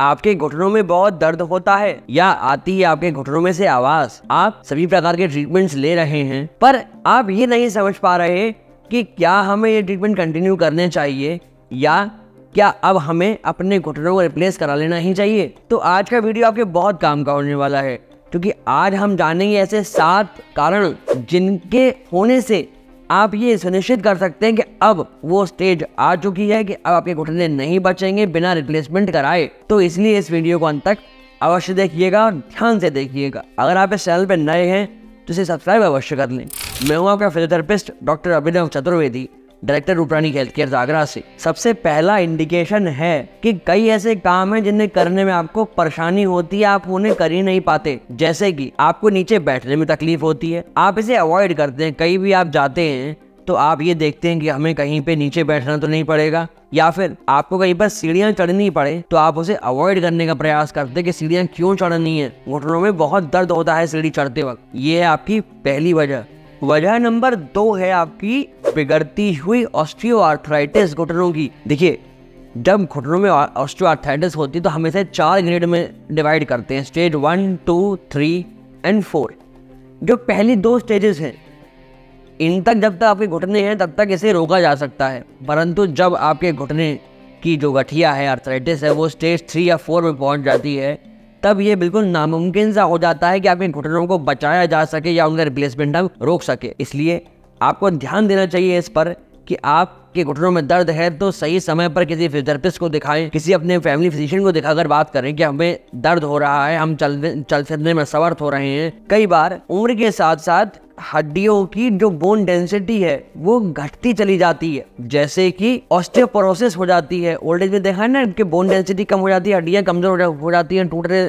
आपके घुटनों में बहुत दर्द होता है या आती है आपके घुटनों में से आवाज आप सभी प्रकार के ट्रीटमेंट्स ले रहे हैं पर आप ये नहीं समझ पा रहे कि क्या हमें ये ट्रीटमेंट कंटिन्यू करने चाहिए या क्या अब हमें अपने घुटनों को रिप्लेस करा लेना ही चाहिए तो आज का वीडियो आपके बहुत काम का होने वाला है क्योंकि आज हम जानेंगे ऐसे सात कारण जिनके होने से आप ये सुनिश्चित कर सकते हैं कि अब वो स्टेज आ चुकी है कि अब आपके घुटने नहीं बचेंगे बिना रिप्लेसमेंट कराए तो इसलिए इस वीडियो को अंत तक अवश्य देखिएगा और ध्यान से देखिएगा अगर आप इस चैनल पर नए हैं तो इसे सब्सक्राइब अवश्य कर लें मैं हूँ आपका physiotherapist doctor Abhinav Chaturvedi director Rooprani health care Agra से सबसे पहला इंडिकेशन है कि कई ऐसे काम हैं जिन्हें करने में आपको परेशानी होती है आप उन्हें कर ही नहीं पाते जैसे कि आपको नीचे बैठने में तकलीफ होती है आप इसे अवॉइड करते हैं कहीं भी आप जाते हैं तो आप ये देखते हैं कि हमें कहीं पे नीचे बैठना तो नहीं पड़ेगा या फिर आपको कहीं पर सीढ़ियाँ चढ़नी पड़े तो आप उसे अवॉइड करने का प्रयास करते कि सीढ़ियाँ क्यों चढ़नी है घुटनों में बहुत दर्द होता है सीढ़ी चढ़ते वक्त ये है आपकी पहली वजह वजह नंबर दो है आपकी बिगड़ती हुई ऑस्ट्रियोआर्थराइटिस घुटनों की देखिए जब घुटनों में ऑस्ट्रियोआर्थराइटिस होती है तो हम इसे चार ग्रेड में डिवाइड करते हैं stage one two three and four जो पहली दो स्टेजेस हैं इन तक जब तक आपके घुटने हैं तब तक इसे रोका जा सकता है परंतु जब आपके घुटने की जो गठिया है आर्थराइटिस है वो स्टेज थ्री या फोर में पहुंच जाती है तब ये बिल्कुल नामुमकिन सा हो जाता है कि आपके घुटनों को बचाया जा सके या उनका रिप्लेसमेंट हम रोक सके इसलिए आपको ध्यान देना चाहिए इस पर कि आप आपके घुटनों में दर्द है तो सही समय पर किसी फिजियोथेरेपिस्ट को दिखाएं किसी अपने फैमिली फिजिशियन को दिखाकर बात करें कि हमें दर्द हो रहा है हम चल चल फिरने में समर्थ हो रहे हैं कई बार उम्र के साथ साथ हड्डियों की जो बोन डेंसिटी है वो घटती चली जाती है जैसे कि ऑस्टियोपोरोसिस हो जाती है ओल्ड एज में देखा है ना कि बोन डेंसिटी कम हो जाती है हड्डियाँ कमजोर हो जाती हैं टूटने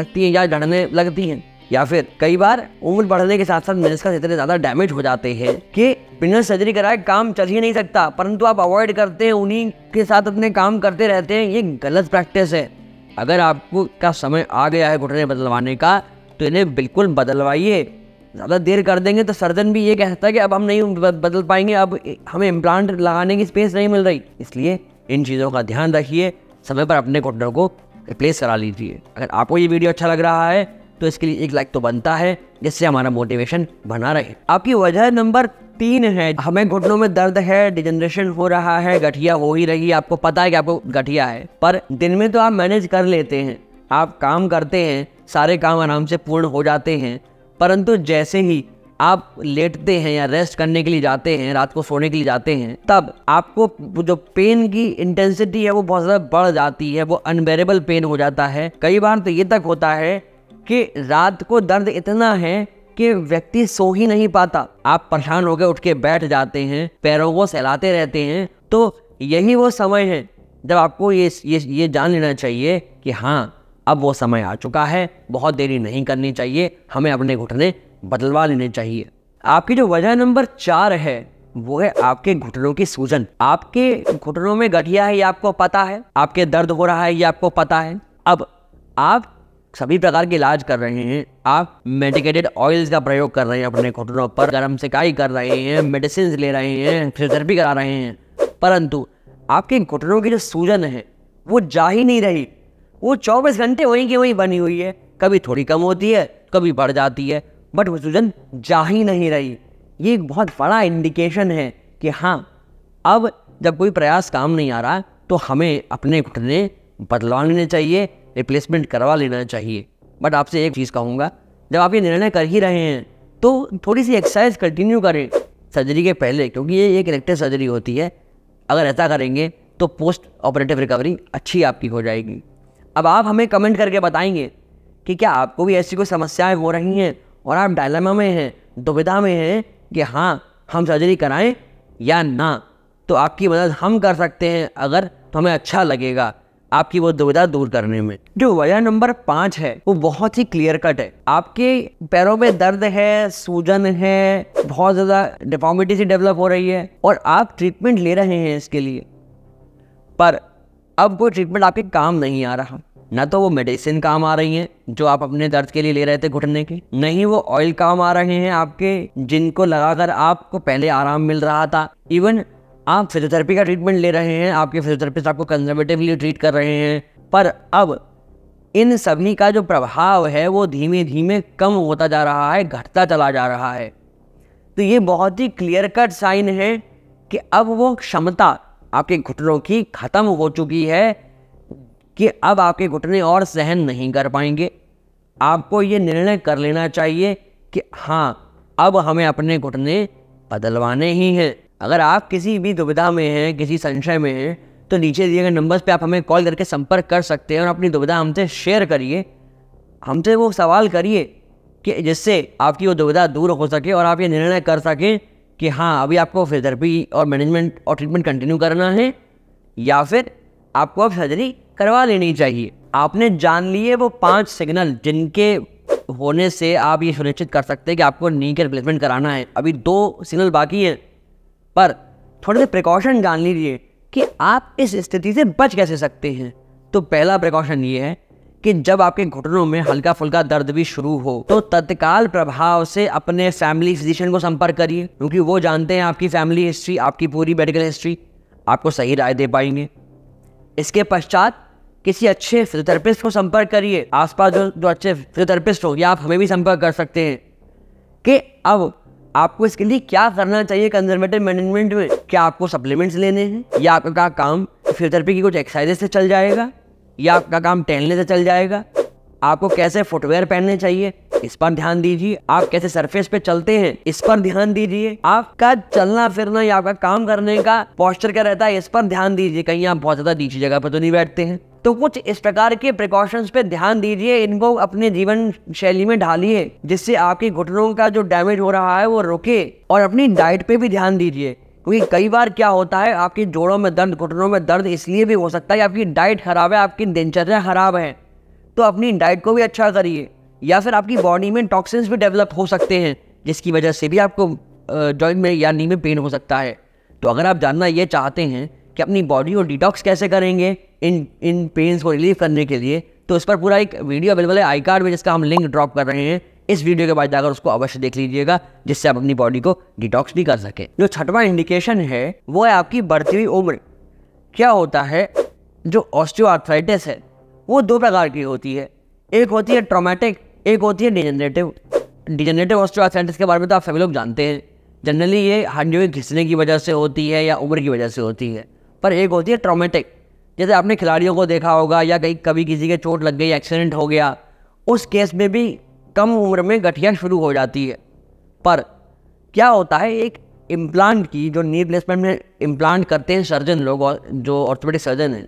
लगती हैं या झड़ने लगती हैं या फिर कई बार उम्र बढ़ने के साथ साथ मेनिस्कस इतने ज़्यादा डैमेज हो जाते हैं कि बिना सर्जरी कराए काम चल ही नहीं सकता परंतु आप अवॉइड करते हैं उन्हीं के साथ अपने काम करते रहते हैं ये गलत प्रैक्टिस है अगर आपको का समय आ गया है घुटने बदलवाने का तो इन्हें बिल्कुल बदलवाइए ज़्यादा देर कर देंगे तो सर्जन भी ये कहता है कि अब हम नहीं बदल पाएंगे अब हमें इम्प्लांट लगाने की स्पेस नहीं मिल रही इसलिए इन चीज़ों का ध्यान रखिए समय पर अपने घुटनों को रिप्लेस करा लीजिए अगर आपको ये वीडियो अच्छा लग रहा है तो इसके लिए एक लाइक तो बनता है जिससे हमारा मोटिवेशन बना रहे आपकी वजह नंबर तीन है हमें घुटनों में दर्द है डिजनरेशन हो रहा है गठिया हो ही रही है आपको पता है कि आपको गठिया है पर दिन में तो आप मैनेज कर लेते हैं आप काम करते हैं सारे काम आराम से पूर्ण हो जाते हैं परंतु जैसे ही आप लेटते हैं या रेस्ट करने के लिए जाते हैं रात को सोने के लिए जाते हैं तब आपको जो पेन की इंटेंसिटी है वो बहुत ज़्यादा बढ़ जाती है वो अनबेरेबल पेन हो जाता है कई बार तो ये तक होता है कि रात को दर्द इतना है कि व्यक्ति सो ही नहीं पाता आप परेशान होकर उठ के बैठ जाते हैं पैरों को सहलाते रहते हैं तो यही वो समय है जब आपको ये ये ये जान लेना चाहिए कि हाँ अब वो समय आ चुका है बहुत देरी नहीं करनी चाहिए हमें अपने घुटने बदलवा लेने चाहिए आपकी जो वजह नंबर चार है वो है आपके घुटनों की सूजन आपके घुटनों में गठिया है ये आपको पता है आपके दर्द हो रहा है ये आपको पता है अब आप सभी प्रकार के इलाज कर रहे हैं आप मेडिकेटेड ऑयल्स का प्रयोग कर रहे हैं अपने घुटनों पर गर्म सिकाई कर रहे हैं मेडिसिन ले रहे हैं फिजियोथेरेपी करा रहे हैं परंतु आपके घुटनों की जो सूजन है वो जा ही नहीं रही वो चौबीस घंटे वहीं की वहीं बनी हुई है कभी थोड़ी कम होती है कभी बढ़ जाती है बट वो सूजन जा ही नहीं रही ये एक बहुत बड़ा इंडिकेशन है कि हाँ अब जब कोई प्रयास काम नहीं आ रहा तो हमें अपने घुटने बदलवा लेने चाहिए रिप्लेसमेंट करवा लेना चाहिए बट आपसे एक चीज़ कहूँगा जब आप ये निर्णय कर ही रहे हैं तो थोड़ी सी एक्सरसाइज कंटिन्यू करें सर्जरी के पहले क्योंकि ये एक इलेक्टिव सर्जरी होती है अगर ऐसा करेंगे तो पोस्ट ऑपरेटिव रिकवरी अच्छी आपकी हो जाएगी अब आप हमें कमेंट करके बताएंगे कि क्या आपको भी ऐसी कोई समस्याएं हो रही हैं और आप डायलमा में हैं दुविधा में हैं कि हाँ हम सर्जरी कराएं या ना तो आपकी मदद हम कर सकते हैं अगर तो हमें अच्छा लगेगा आपकी वो दुविधा दूर करने में जो वजह नंबर पांच है वो बहुत ही क्लियर कट है आपके पैरों में दर्द है सूजन है बहुत ज़्यादा डिफॉर्मिटी से डेवलप हो रही है और आप ट्रीटमेंट ले रहे हैं इसके लिए पर अब वो ट्रीटमेंट आपके काम नहीं आ रहा ना तो वो मेडिसिन काम आ रही है जो आप अपने दर्द के लिए ले रहे थे घुटने के नहीं वो ऑयल काम आ रहे हैं आपके जिनको लगाकर आपको पहले आराम मिल रहा था इवन आप फिजियोथेरेपी का ट्रीटमेंट ले रहे हैं आपके फिजियोथेरेपिस्ट आपको कंजर्वेटिवली ट्रीट कर रहे हैं पर अब इन सभी का जो प्रभाव है वो धीमे धीमे कम होता जा रहा है घटता चला जा रहा है तो ये बहुत ही क्लियर कट साइन है कि अब वो क्षमता आपके घुटनों की ख़त्म हो चुकी है कि अब आपके घुटने और सहन नहीं कर पाएंगे आपको ये निर्णय कर लेना चाहिए कि हाँ अब हमें अपने घुटने बदलवाने ही हैं अगर आप किसी भी दुविधा में हैं किसी संशय में हैं तो नीचे दिए गए नंबर्स पे आप हमें कॉल करके संपर्क कर सकते हैं और अपनी दुविधा हमसे शेयर करिए हमसे वो सवाल करिए कि जिससे आपकी वो दुविधा दूर हो सके और आप ये निर्णय कर सकें कि हाँ अभी आपको फिजियोथेरेपी और मैनेजमेंट और ट्रीटमेंट कंटिन्यू करना है या फिर आपको अब सर्जरी करवा लेनी चाहिए आपने जान लिए वो पांच सिग्नल जिनके होने से आप ये सुनिश्चित कर सकते हैं कि आपको नी के रिप्लेसमेंट कराना है अभी दो सिग्नल बाकी हैं पर थोड़े से प्रिकॉशन जान लीजिए कि आप इस स्थिति से बच कैसे सकते हैं तो पहला प्रिकॉशन ये है कि जब आपके घुटनों में हल्का फुल्का दर्द भी शुरू हो तो तत्काल प्रभाव से अपने फैमिली फिजिशियन को संपर्क करिए क्योंकि वो जानते हैं आपकी फैमिली हिस्ट्री आपकी पूरी मेडिकल हिस्ट्री आपको सही राय दे पाएंगे इसके पश्चात किसी अच्छे फिजियोथेरेपिस्ट को संपर्क करिए आसपास जो जो अच्छे फिजियोथेरेपिस्ट हो या आप हमें भी संपर्क कर सकते हैं कि अब आपको इसके लिए क्या करना चाहिए कंजर्वेटिव मैनेजमेंट में क्या आपको सप्लीमेंट्स लेने हैं या आपका काम फिजियोथेरेपी की कुछ एक्सरसाइजेस से चल जाएगा या आपका काम टहलने से चल जाएगा आपको कैसे फुटवेयर पहनने चाहिए इस पर ध्यान दीजिए आप कैसे सरफेस पे चलते हैं इस पर ध्यान दीजिए आपका चलना फिरना या आपका काम करने का पॉस्चर क्या रहता है इस पर ध्यान दीजिए कहीं आप बहुत ज्यादा नीचे जगह पर तो नहीं बैठते हैं तो कुछ इस प्रकार के प्रिकॉशंस पे ध्यान दीजिए इनको अपने जीवन शैली में ढालिए जिससे आपके घुटनों का जो डैमेज हो रहा है वो रोके और अपनी डाइट पे भी ध्यान दीजिए क्योंकि कई बार क्या होता है आपके जोड़ों में दर्द घुटनों में दर्द इसलिए भी हो सकता है आपकी डाइट खराब है आपकी दिनचर्या खराब है तो अपनी डाइट को भी अच्छा करिए या फिर आपकी बॉडी में टॉक्सिन्स भी डेवलप हो सकते हैं जिसकी वजह से भी आपको जॉइंट में या नी में पेन हो सकता है तो अगर आप जानना ये चाहते हैं कि अपनी बॉडी को डिटॉक्स कैसे करेंगे इन इन पेन्स को रिलीव करने के लिए तो इस पर पूरा एक वीडियो अवेलेबल है आई कार्ड में जिसका हम लिंक ड्रॉप कर रहे हैं इस वीडियो के बाद जाकर उसको अवश्य देख लीजिएगा जिससे आप अपनी बॉडी को डिटॉक्स भी कर सके जो छठवां इंडिकेशन है वो है आपकी बढ़ती हुई उम्र क्या होता है जो ऑस्टियोआर्थराइटिस है वो दो प्रकार की होती है एक होती है ट्रोमेटिक एक होती है डिजेनरेटिव डिजेनरेटिव ऑस्टियोआर्थराइटिस के बारे में तो आप सभी लोग जानते हैं जनरली ये हड्डियों के घिसने की वजह से होती है या उम्र की वजह से होती है पर एक होती है ट्रोमेटिक जैसे आपने खिलाड़ियों को देखा होगा या कहीं कभी किसी के चोट लग गई एक्सीडेंट हो गया उस केस में भी कम उम्र में गठिया शुरू हो जाती है पर क्या होता है एक इम्प्लांट की जो नी रिप्लेसमेंट में इम्प्लांट करते हैं सर्जन लोग और जो ऑर्थोपेडिक सर्जन हैं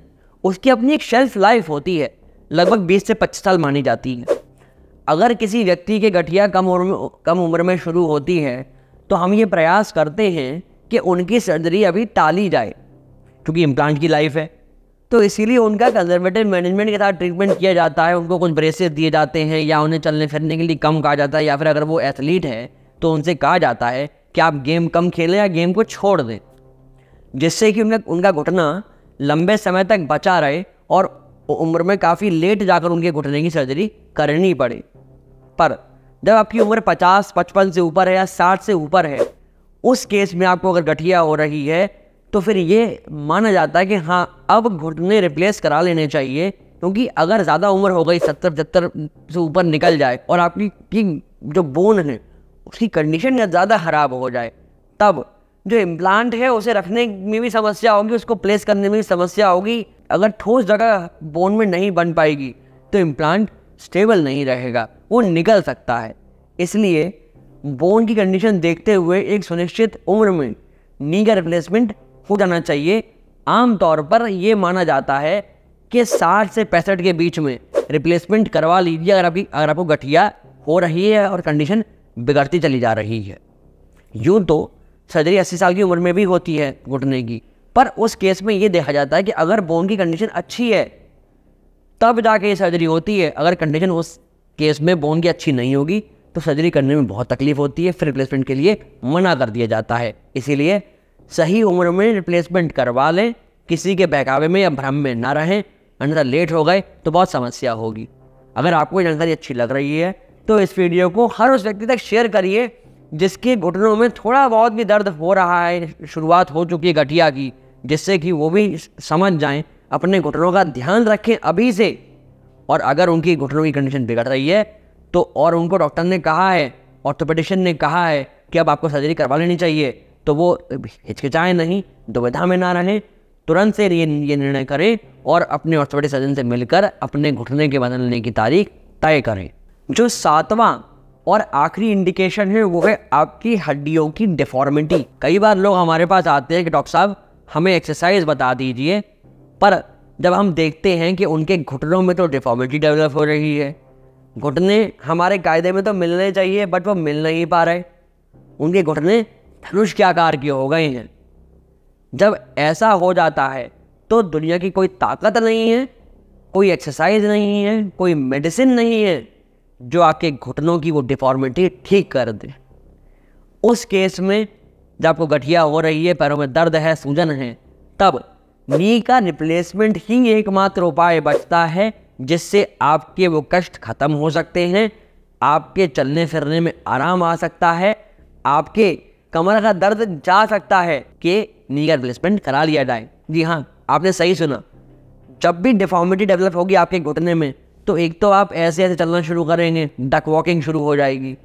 उसकी अपनी एक शेल्फ लाइफ होती है लगभग 20 से 25 साल मानी जाती है अगर किसी व्यक्ति के गठिया कम उम्र में कम उम्र में शुरू होती है तो हम ये प्रयास करते हैं कि उनकी सर्जरी अभी टाली जाए क्योंकि इम्प्लांट की लाइफ है तो इसीलिए उनका कंजर्वेटिव मैनेजमेंट के साथ ट्रीटमेंट किया जाता है उनको कुछ ब्रेसेस दिए जाते हैं या उन्हें चलने फिरने के लिए कम कहा जाता है या फिर अगर वो एथलीट है तो उनसे कहा जाता है कि आप गेम कम खेलें या गेम को छोड़ दें जिससे कि उनका उनका घुटना लंबे समय तक बचा रहे और उम्र में काफ़ी लेट जाकर उनके घुटने की सर्जरी करनी पड़े पर जब आपकी उम्र पचास पचपन से ऊपर है या साठ से ऊपर है उस केस में आपको अगर गठिया हो रही है तो फिर ये माना जाता है कि हाँ अब घुटने रिप्लेस करा लेने चाहिए क्योंकि अगर ज़्यादा उम्र हो गई सत्तर पचहत्तर से ऊपर निकल जाए और आपकी जो बोन है उसकी कंडीशन ज़्यादा ख़राब हो जाए तब जो इम्प्लांट है उसे रखने में भी समस्या होगी उसको प्लेस करने में भी समस्या होगी अगर ठोस जगह बोन में नहीं बन पाएगी तो इम्प्लांट स्टेबल नहीं रहेगा वो निकल सकता है इसलिए बोन की कंडीशन देखते हुए एक सुनिश्चित उम्र में नी का रिप्लेसमेंट हो जाना चाहिए आम तौर पर ये माना जाता है कि 60 से पैंसठ के बीच में रिप्लेसमेंट करवा लीजिए अगर आपकी अगर आपको गठिया हो रही है और कंडीशन बिगड़ती चली जा रही है यूँ तो सर्जरी अस्सी साल की उम्र में भी होती है घुटने की पर उस केस में ये देखा जाता है कि अगर बोन की कंडीशन अच्छी है तब जाके ये सर्जरी होती है अगर कंडीशन उस केस में बोन की अच्छी नहीं होगी तो सर्जरी करने में बहुत तकलीफ होती है फिर रिप्लेसमेंट के लिए मना कर दिया जाता है इसीलिए सही उम्र में रिप्लेसमेंट करवा लें किसी के बहकावे में या भ्रम में ना रहें अन्यथा लेट हो गए तो बहुत समस्या होगी अगर आपको जानकारी अच्छी लग रही है तो इस वीडियो को हर उस व्यक्ति तक शेयर करिए जिसके घुटनों में थोड़ा बहुत भी दर्द हो रहा है शुरुआत हो चुकी है गठिया की जिससे कि वो भी समझ जाएं अपने घुटनों का ध्यान रखें अभी से और अगर उनकी घुटनों की कंडीशन बिगड़ रही है तो और उनको डॉक्टर ने कहा है ऑर्थोपेडिशन ने कहा है कि अब आपको सर्जरी करवा लेनी चाहिए तो वो हिचकिचाए नहीं दुविधा में ना रहें तुरंत से ये ये निर्णय करें और अपने ऑर्थोपेडिक सर्जन से मिलकर अपने घुटने के बदलने की तारीख तय करें जो सातवां और आखिरी इंडिकेशन है वो है आपकी हड्डियों की डिफॉर्मिटी कई बार लोग हमारे पास आते हैं कि डॉक्टर साहब हमें एक्सरसाइज बता दीजिए पर जब हम देखते हैं कि उनके घुटनों में तो डिफॉर्मिटी डेवलप हो रही है घुटने हमारे कायदे में तो मिलने चाहिए बट वो मिल नहीं पा रहे उनके घुटने धनुष के आकार के हो गए हैं जब ऐसा हो जाता है तो दुनिया की कोई ताकत नहीं है कोई एक्सरसाइज नहीं है कोई मेडिसिन नहीं है जो आपके घुटनों की वो डिफॉर्मिटी ठीक कर दे उस केस में जब आपको गठिया हो रही है पैरों में दर्द है सूजन है तब नी का रिप्लेसमेंट ही एकमात्र उपाय बचता है जिससे आपके वो कष्ट ख़त्म हो सकते हैं आपके चलने फिरने में आराम आ सकता है आपके कमर का दर्द जा सकता है कि नी का रिप्लेसमेंट करा लिया जाए जी हाँ आपने सही सुना जब भी डिफॉर्मिटी डेवलप होगी आपके घुटने में तो एक तो आप ऐसे ऐसे चलना शुरू करेंगे डक वॉकिंग शुरू हो जाएगी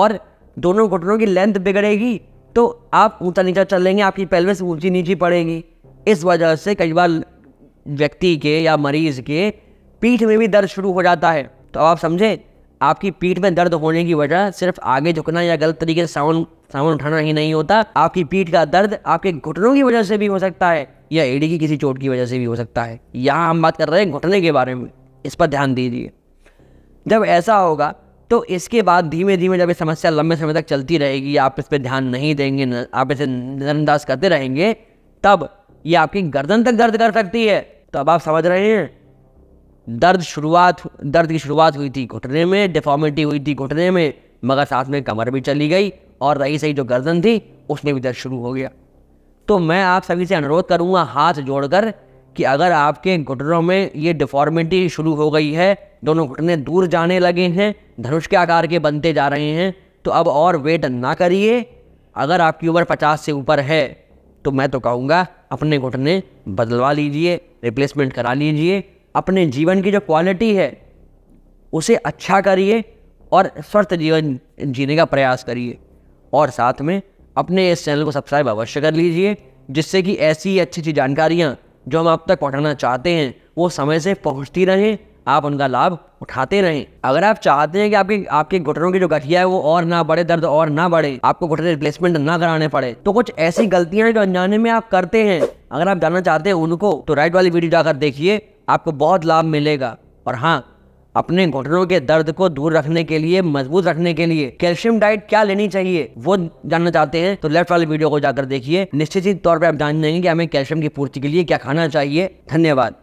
और दोनों घुटनों की लेंथ बिगड़ेगी तो आप ऊंचा नीचा चलेंगे आपकी पेल्विस ऊंची नीची पड़ेगी इस वजह से कई बार व्यक्ति के या मरीज के पीठ में भी दर्द शुरू हो जाता है तो आप समझें आपकी पीठ में दर्द होने की वजह सिर्फ आगे झुकना या गलत तरीके से साउंड साउंड उठाना ही नहीं होता आपकी पीठ का दर्द आपके घुटनों की वजह से भी हो सकता है या एडी की किसी चोट की वजह से भी हो सकता है यहाँ हम बात कर रहे हैं घुटने के बारे में इस पर ध्यान दीजिए जब ऐसा होगा तो इसके बाद धीमे धीमे जब ये समस्या लंबे समय तक चलती रहेगी आप इस पर ध्यान नहीं देंगे आप इसे नजरअंदाज करते रहेंगे तब ये आपकी गर्दन तक दर्द कर सकती है तो अब आप समझ रहे हैं दर्द शुरुआत दर्द की शुरुआत हुई थी घुटने में डिफॉर्मिटी हुई थी घुटने में मगर साथ में कमर भी चली गई और रही सही जो गर्दन थी उसमें भी दर्द शुरू हो गया तो मैं आप सभी से अनुरोध करूँगा हाथ जोड़कर कि अगर आपके घुटनों में ये डिफॉर्मिटी शुरू हो गई है दोनों घुटने दूर जाने लगे हैं धनुष के आकार के बनते जा रहे हैं तो अब और वेट ना करिए अगर आपकी उम्र पचास से ऊपर है तो मैं तो कहूँगा अपने घुटने बदलवा लीजिए रिप्लेसमेंट करा लीजिए अपने जीवन की जो क्वालिटी है उसे अच्छा करिए और स्वस्थ जीवन जीने का प्रयास करिए और साथ में अपने इस चैनल को सब्सक्राइब अवश्य कर लीजिए जिससे कि ऐसी ही अच्छी अच्छी जानकारियाँ जो हम आप तक पहुँचाना चाहते हैं वो समय से पहुँचती रहें आप उनका लाभ उठाते रहें अगर आप चाहते हैं कि आपके आपके घुटनों की जो गठिया है वो और ना बढ़े दर्द और ना बढ़े आपको घुटने रिप्लेसमेंट ना कराने पड़े तो कुछ ऐसी गलतियां हैं जो अनजाने में आप करते हैं अगर आप जानना चाहते हैं उनको तो राइट वाली वीडियो जाकर देखिए आपको बहुत लाभ मिलेगा और हाँ अपने घुटनों के दर्द को दूर रखने के लिए मजबूत रखने के लिए कैल्शियम डाइट क्या लेनी चाहिए वो जानना चाहते हैं तो लेफ्ट वाले वीडियो को जाकर देखिए निश्चित तौर पर आप जान जाएंगे कि हमें कैल्शियम की पूर्ति के लिए क्या खाना चाहिए धन्यवाद